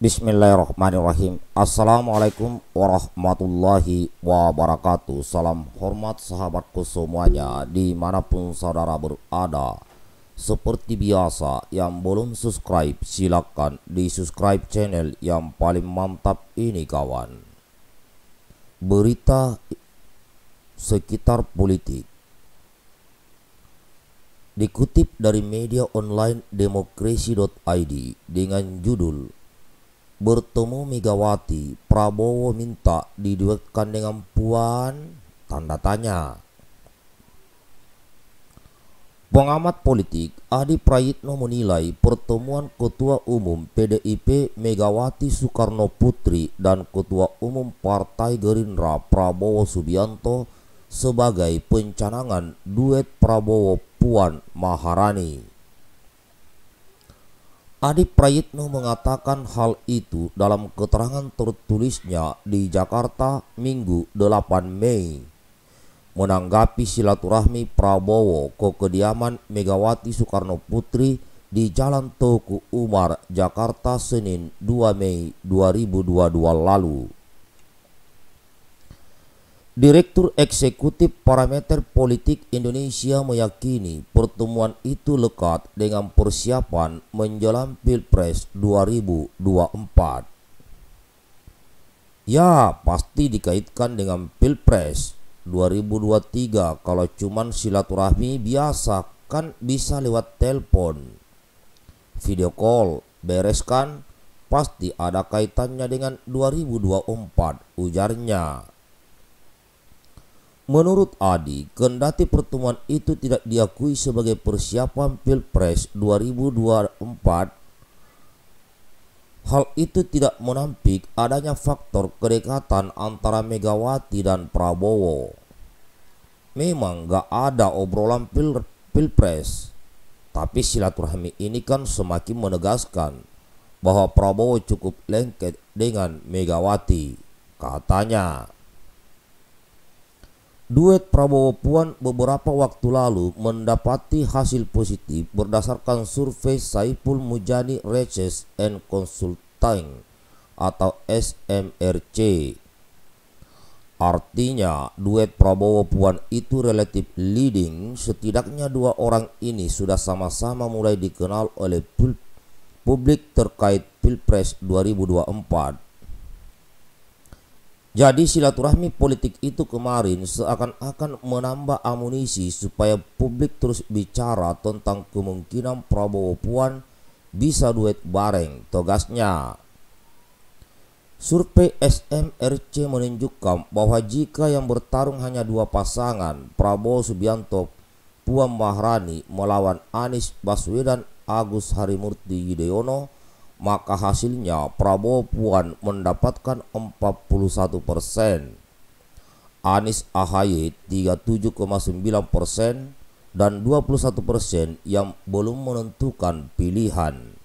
Bismillahirrahmanirrahim Assalamualaikum warahmatullahi wabarakatuh Salam hormat sahabatku semuanya Dimanapun saudara berada Seperti biasa yang belum subscribe silakan di subscribe channel yang paling mantap ini kawan Berita sekitar politik Dikutip dari media online demokrasi.id dengan judul Bertemu Megawati, Prabowo minta diduetkan dengan Puan, tanda tanya. Pengamat politik Adi Prayitno menilai pertemuan Ketua Umum PDIP Megawati Soekarno Putri dan Ketua Umum Partai Gerindra Prabowo Subianto sebagai pencanangan duet Prabowo Puan Maharani. Adi Prayitno mengatakan hal itu dalam keterangan tertulisnya di Jakarta Minggu 8 Mei. Menanggapi silaturahmi Prabowo ke kediaman Megawati Soekarno Putri di Jalan Toku Umar, Jakarta Senin 2 Mei 2022 lalu. Direktur Eksekutif Parameter Politik Indonesia meyakini pertemuan itu lekat dengan persiapan menjelang Pilpres 2024. Ya, pasti dikaitkan dengan Pilpres 2023 kalau cuman silaturahmi biasa kan bisa lewat telepon. Video call bereskan pasti ada kaitannya dengan 2024 ujarnya. Menurut Adi, kendati pertemuan itu tidak diakui sebagai persiapan Pilpres 2024, hal itu tidak menampik adanya faktor kedekatan antara Megawati dan Prabowo. Memang gak ada obrolan pil Pilpres, tapi silaturahmi ini kan semakin menegaskan bahwa Prabowo cukup lengket dengan Megawati, katanya. Duet Prabowo Puan beberapa waktu lalu mendapati hasil positif berdasarkan survei Saiful Mujani Research and Consulting atau SMRC. Artinya, duet Prabowo Puan itu relatif leading, setidaknya dua orang ini sudah sama-sama mulai dikenal oleh publik terkait Pilpres 2024. Jadi silaturahmi politik itu kemarin seakan-akan menambah amunisi supaya publik terus bicara tentang kemungkinan Prabowo Puan bisa duet bareng togasnya. Survei SMRC menunjukkan bahwa jika yang bertarung hanya dua pasangan, Prabowo Subianto, Puan Maharani melawan Anies Baswedan, Agus Harimurti Yudhoyono, maka hasilnya Prabowo Puan mendapatkan 41 persen, Anies Ahaye 37,9 persen, dan 21 persen yang belum menentukan pilihan.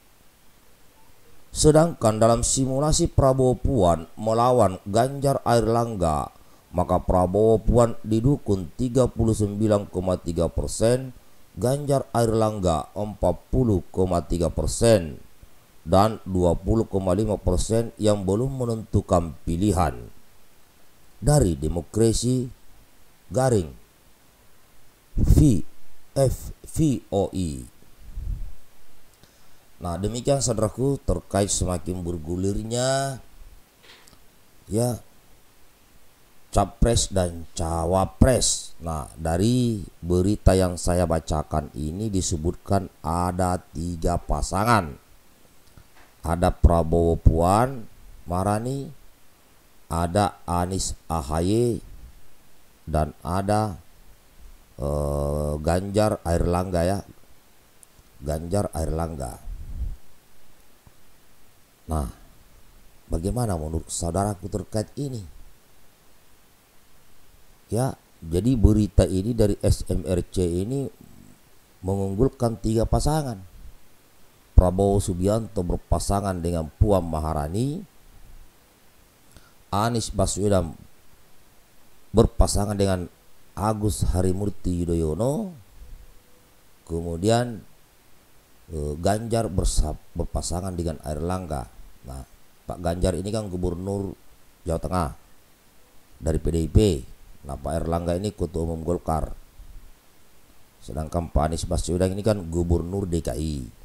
Sedangkan dalam simulasi Prabowo Puan melawan Ganjar Airlangga, maka Prabowo Puan didukung 39,3 persen, Ganjar Airlangga 40,3 persen dan 20,5 persen yang belum menentukan pilihan dari demokrasi garing VFVOI. Nah demikian saudaraku terkait semakin bergulirnya ya capres dan cawapres. Nah dari berita yang saya bacakan ini disebutkan ada tiga pasangan ada Prabowo Puan Marani, ada Anies Ahaye, dan ada eh, Ganjar Airlangga ya, Ganjar Airlangga. Nah, bagaimana menurut saudaraku terkait ini? Ya, jadi berita ini dari SMRC ini mengunggulkan tiga pasangan Prabowo Subianto berpasangan dengan Puan Maharani, Anies Baswedan berpasangan dengan Agus Harimurti Yudhoyono, kemudian eh, Ganjar berpasangan dengan Air Langga. Nah, Pak Ganjar ini kan gubernur Jawa Tengah dari PDIP. Nah, Pak Erlangga ini ketua umum Golkar. Sedangkan Pak Anies Baswedan ini kan gubernur DKI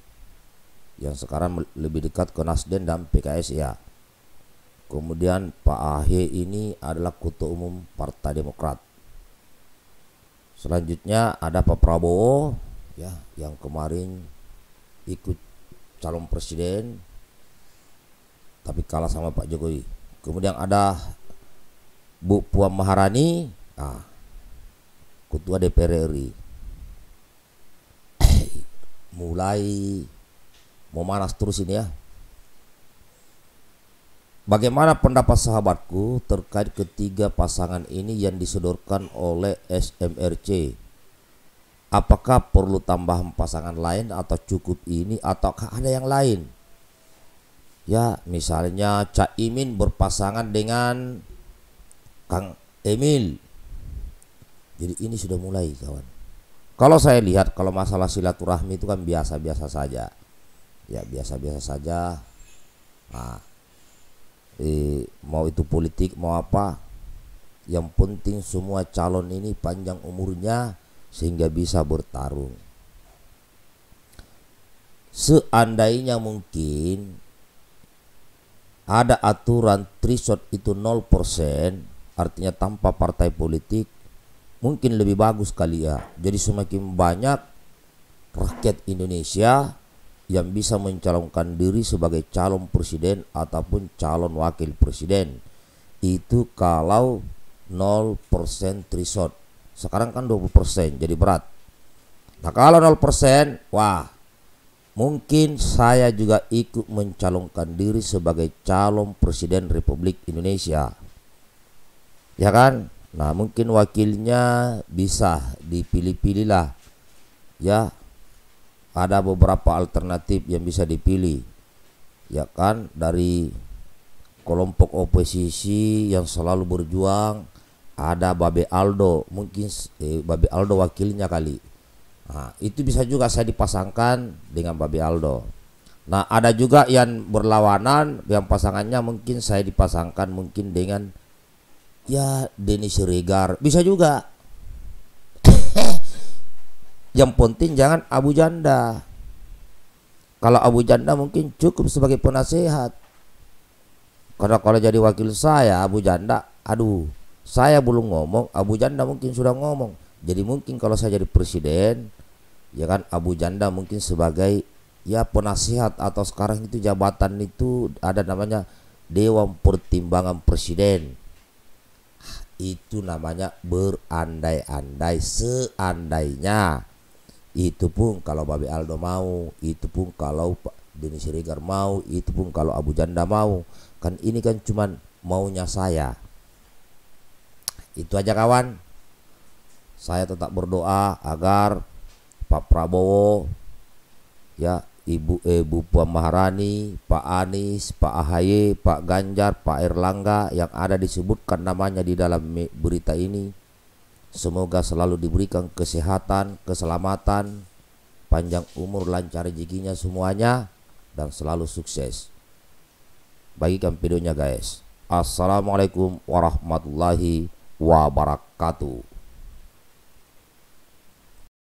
yang sekarang lebih dekat ke Nasdem dan PKS ya. Kemudian Pak Ahy ini adalah ketua umum Partai Demokrat. Selanjutnya ada Pak Prabowo ya yang kemarin ikut calon presiden tapi kalah sama Pak Jokowi. Kemudian ada Bu Puan Maharani, ah, ketua DPR RI. Mulai Mau malas terus ini ya. Bagaimana pendapat sahabatku terkait ketiga pasangan ini yang disodorkan oleh SMRC? Apakah perlu tambahan pasangan lain atau cukup ini ataukah ada yang lain? Ya, misalnya Cak Imin berpasangan dengan Kang Emil. Jadi ini sudah mulai kawan. Kalau saya lihat kalau masalah silaturahmi itu kan biasa-biasa saja ya biasa-biasa saja nah eh, mau itu politik mau apa yang penting semua calon ini panjang umurnya sehingga bisa bertarung seandainya mungkin ada aturan trisot itu 0% artinya tanpa partai politik mungkin lebih bagus kali ya jadi semakin banyak rakyat Indonesia yang bisa mencalonkan diri sebagai calon presiden ataupun calon wakil presiden itu kalau 0% threshold sekarang kan 20% jadi berat nah kalau 0% wah mungkin saya juga ikut mencalonkan diri sebagai calon presiden Republik Indonesia ya kan nah mungkin wakilnya bisa dipilih-pilih lah ya ada beberapa alternatif yang bisa dipilih ya kan dari kelompok oposisi yang selalu berjuang ada Babe Aldo mungkin eh, Babe Aldo wakilnya kali nah, itu bisa juga saya dipasangkan dengan Babe Aldo nah ada juga yang berlawanan yang pasangannya mungkin saya dipasangkan mungkin dengan ya Denis Siregar bisa juga yang penting jangan Abu Janda. Kalau Abu Janda mungkin cukup sebagai penasehat. Karena kalau jadi wakil saya Abu Janda, aduh, saya belum ngomong, Abu Janda mungkin sudah ngomong. Jadi mungkin kalau saya jadi presiden, ya kan Abu Janda mungkin sebagai ya penasihat atau sekarang itu jabatan itu ada namanya Dewan Pertimbangan Presiden itu namanya berandai-andai seandainya itu pun kalau Babe Aldo mau itu pun kalau Pak Denny Siregar mau itu pun kalau Abu Janda mau kan ini kan cuman maunya saya itu aja kawan saya tetap berdoa agar Pak Prabowo ya Ibu eh, Bu Puan Maharani, Pak Anies, Pak Ahy, Pak Ganjar, Pak Erlangga yang ada disebutkan namanya di dalam berita ini Semoga selalu diberikan kesehatan, keselamatan, panjang umur, lancar rezekinya semuanya dan selalu sukses. Bagikan videonya guys. Assalamualaikum warahmatullahi wabarakatuh.